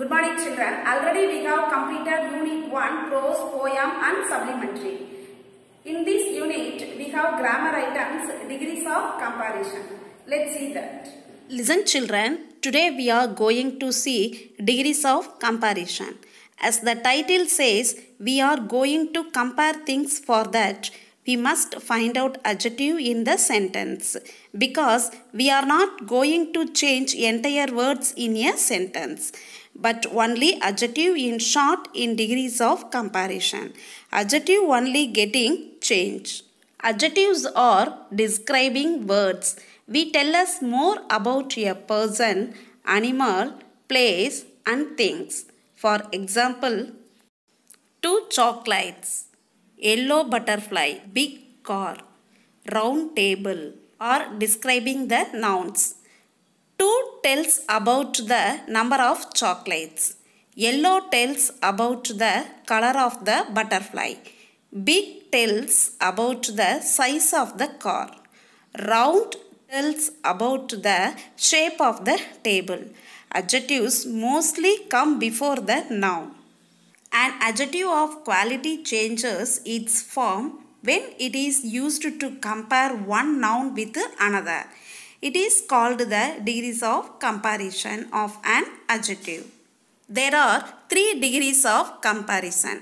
Good morning children. Already we have completed unit 1 prose, poem and supplementary. In this unit we have grammar items, degrees of comparison. Let's see that. Listen children, today we are going to see degrees of comparison. As the title says, we are going to compare things for that we must find out adjective in the sentence because we are not going to change entire words in a sentence but only adjective in short in degrees of comparison. Adjective only getting change. Adjectives are describing words. We tell us more about a person, animal, place and things. For example, two chocolates, yellow butterfly, big car, round table are describing the nouns. 2 tells about the number of chocolates. Yellow tells about the color of the butterfly. Big tells about the size of the car. Round tells about the shape of the table. Adjectives mostly come before the noun. An adjective of quality changes its form when it is used to compare one noun with another. It is called the degrees of comparison of an adjective. There are three degrees of comparison.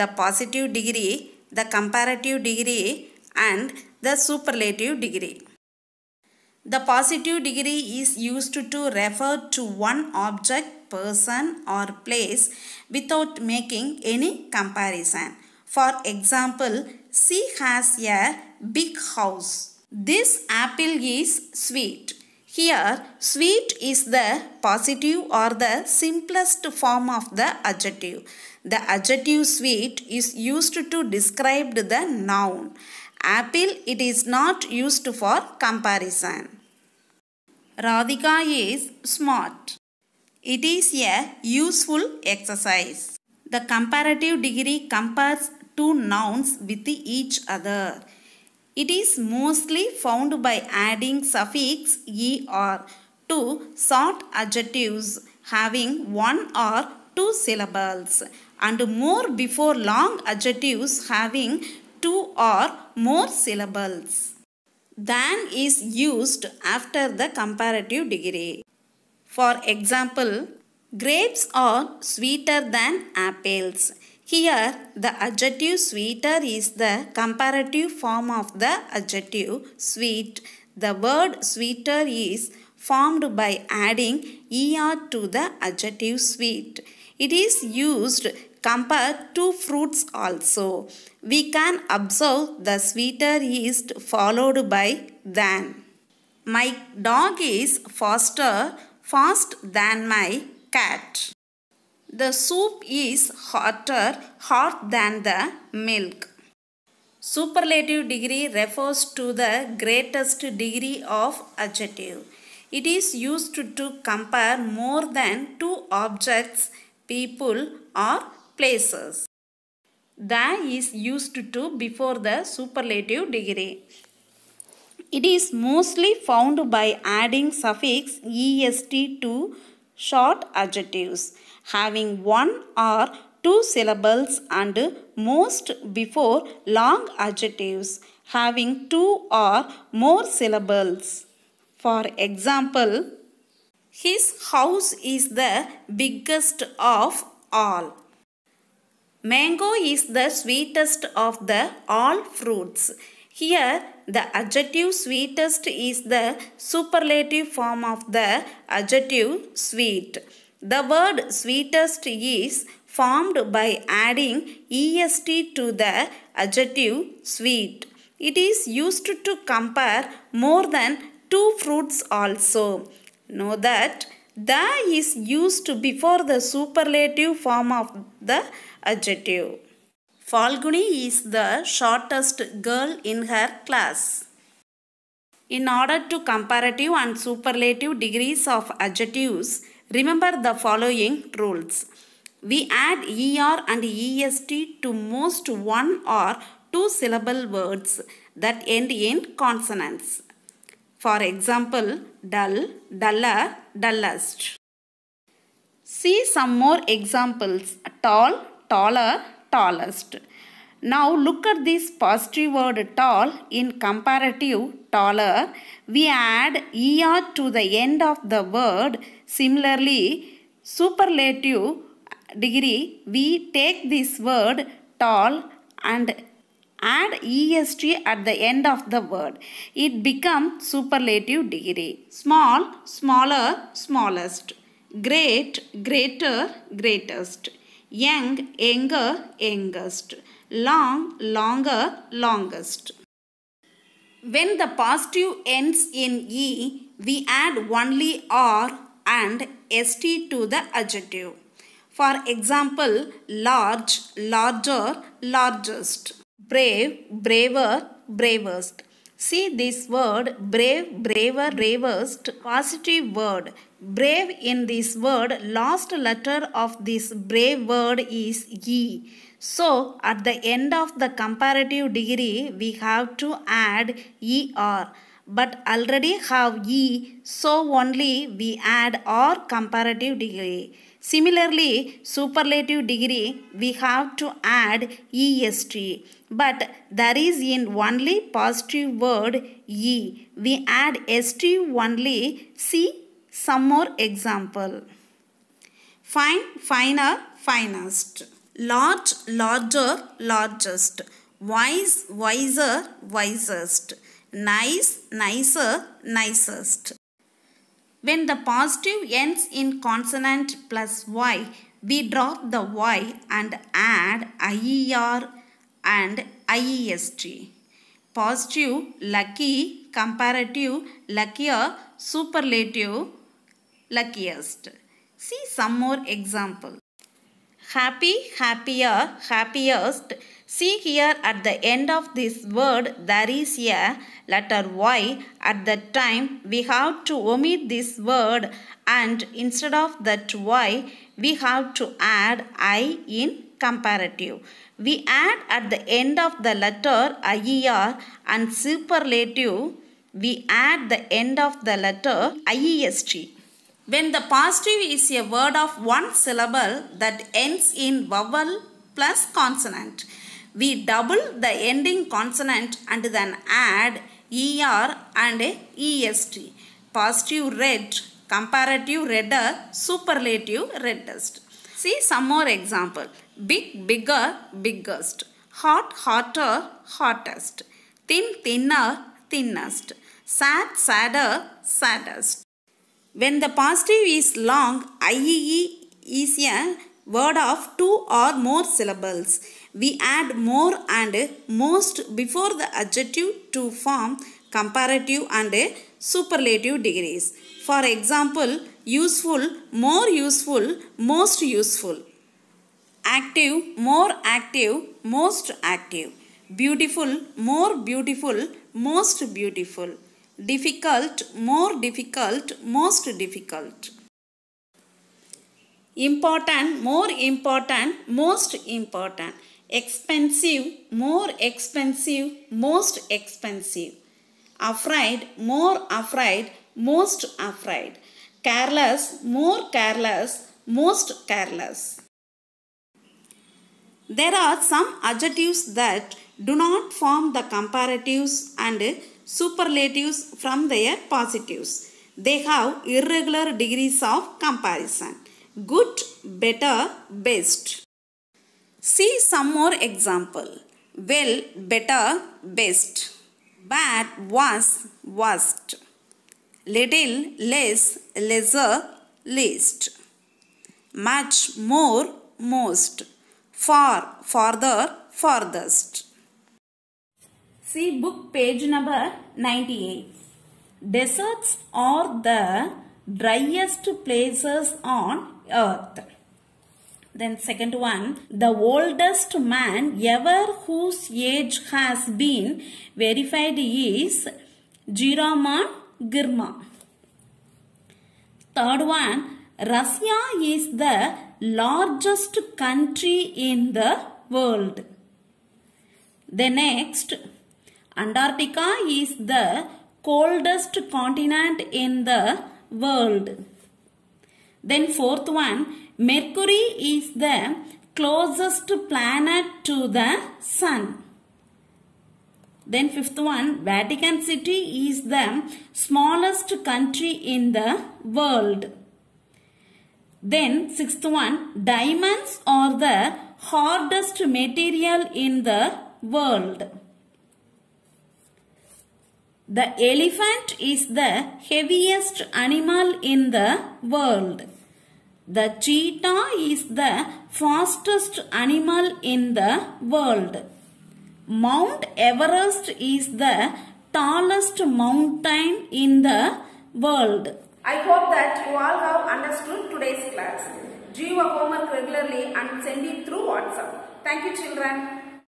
The positive degree, the comparative degree and the superlative degree. The positive degree is used to refer to one object, person or place without making any comparison. For example, she has a big house. This apple is sweet. Here, sweet is the positive or the simplest form of the adjective. The adjective sweet is used to describe the noun. Apple, it is not used for comparison. Radhika is smart. It is a useful exercise. The comparative degree compares two nouns with each other. It is mostly found by adding suffix er to short adjectives having one or two syllables and more before long adjectives having two or more syllables. Than is used after the comparative degree. For example, grapes are sweeter than apples here the adjective sweeter is the comparative form of the adjective sweet. The word sweeter is formed by adding er to the adjective sweet. It is used compared to fruits also. We can observe the sweeter is followed by than. My dog is faster fast than my cat. The soup is hotter hot than the milk. Superlative degree refers to the greatest degree of adjective. It is used to compare more than two objects, people or places. The is used to before the superlative degree. It is mostly found by adding suffix est to short adjectives having one or two syllables and most before long adjectives having two or more syllables. For example, his house is the biggest of all. Mango is the sweetest of the all fruits. Here, the adjective sweetest is the superlative form of the adjective sweet. The word sweetest is formed by adding est to the adjective sweet. It is used to compare more than two fruits also. Know that the is used before the superlative form of the adjective. Falguni is the shortest girl in her class. In order to comparative and superlative degrees of adjectives, remember the following rules. We add ER and EST to most one or two syllable words that end in consonants. For example, dull, duller, dullest. See some more examples. Tall, taller, tallest. Now look at this positive word tall in comparative taller. We add er to the end of the word. Similarly, superlative degree, we take this word tall and add est at the end of the word. It becomes superlative degree. Small, smaller, smallest. Great, greater, greatest. Young, younger, youngest. Long, longer, longest. When the positive ends in E, we add only r and st to the adjective. For example, large, larger, largest. Brave, braver, bravest. See this word brave, braver, bravest, positive word. Brave in this word, last letter of this brave word is E. So at the end of the comparative degree, we have to add ER. But already have E, so only we add OR comparative degree. Similarly, superlative degree we have to add est but there is in only positive word e. We add st only. See some more example. Fine, finer, finest. Large, larger, largest. Wise, wiser, wisest. Nice, nicer, nicest. When the positive ends in consonant plus y, we drop the y and add ier and iest. Positive, lucky, comparative, luckier, superlative, luckiest. See some more examples. Happy, happier, happiest. See here at the end of this word there is a letter Y. At that time we have to omit this word and instead of that Y we have to add I in comparative. We add at the end of the letter IER and superlative we add the end of the letter IEST. When the positive is a word of one syllable that ends in vowel plus consonant, we double the ending consonant and then add ER and EST. Positive red, comparative redder, superlative reddest. See some more example. Big, bigger, biggest. Hot, hotter, hottest. Thin, thinner, thinnest. Sad, sadder, saddest. When the positive is long, IEE is a word of two or more syllables. We add more and most before the adjective to form comparative and superlative degrees. For example, useful, more useful, most useful. Active, more active, most active. Beautiful, more beautiful, most beautiful difficult, more difficult, most difficult. Important, more important, most important. Expensive, more expensive, most expensive. Afraid, more afraid, most afraid. Careless, more careless, most careless. There are some adjectives that do not form the comparatives and superlatives from their positives. They have irregular degrees of comparison. Good, better, best. See some more example. Well, better, best. Bad, was, worst. Little, less, lesser, least. Much, more, most. Far, farther, farthest. See book page number 98. Deserts are the driest places on earth. Then second one, the oldest man ever whose age has been verified is Jiraman Girma. Third one, Russia is the largest country in the world. The next, Antarctica is the coldest continent in the world. Then fourth one, Mercury is the closest planet to the sun. Then fifth one, Vatican City is the smallest country in the world. Then sixth one, diamonds are the hardest material in the world. The elephant is the heaviest animal in the world. The cheetah is the fastest animal in the world. Mount Everest is the tallest mountain in the world. I hope that you all have understood today's class. Do your homework regularly and send it through WhatsApp. Thank you children.